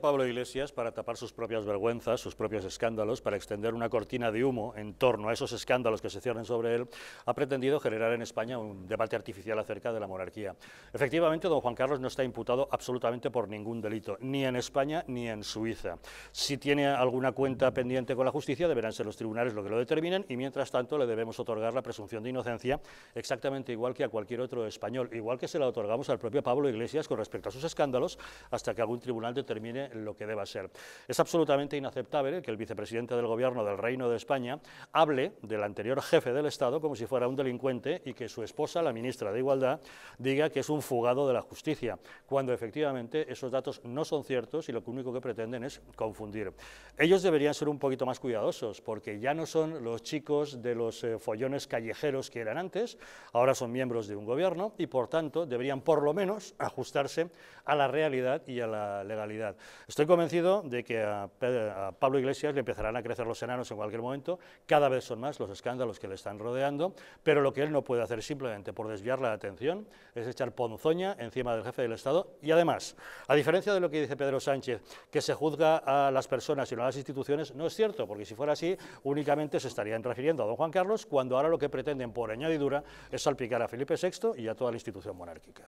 Pablo Iglesias para tapar sus propias vergüenzas, sus propios escándalos, para extender una cortina de humo en torno a esos escándalos que se cierren sobre él, ha pretendido generar en España un debate artificial acerca de la monarquía. Efectivamente, don Juan Carlos no está imputado absolutamente por ningún delito, ni en España ni en Suiza. Si tiene alguna cuenta pendiente con la justicia, deberán ser los tribunales los que lo determinen y, mientras tanto, le debemos otorgar la presunción de inocencia exactamente igual que a cualquier otro español, igual que se la otorgamos al propio Pablo Iglesias con respecto a sus escándalos, hasta que algún tribunal determine lo que deba ser. Es absolutamente inaceptable que el vicepresidente del Gobierno del Reino de España hable del anterior jefe del Estado como si fuera un delincuente y que su esposa, la ministra de Igualdad, diga que es un fugado de la justicia, cuando efectivamente esos datos no son ciertos y lo único que pretenden es confundir. Ellos deberían ser un poquito más cuidadosos, porque ya no son los chicos de los eh, follones callejeros que eran antes, ahora son miembros de un gobierno y por tanto deberían por lo menos ajustarse a la realidad y a la legalidad. Estoy convencido de que a, Pablo Iglesias le empezarán a crecer los enanos en cualquier momento, cada vez son más los escándalos que le están rodeando, pero lo que él no puede hacer simplemente por desviar la atención es echar ponzoña encima del jefe del Estado y además, a diferencia de lo que dice Pedro Sánchez, que se juzga a las personas y no a las instituciones, no es cierto, porque si fuera así, únicamente se estarían refiriendo a don Juan Carlos, cuando ahora lo que pretenden por añadidura es salpicar a Felipe VI y a toda la institución monárquica.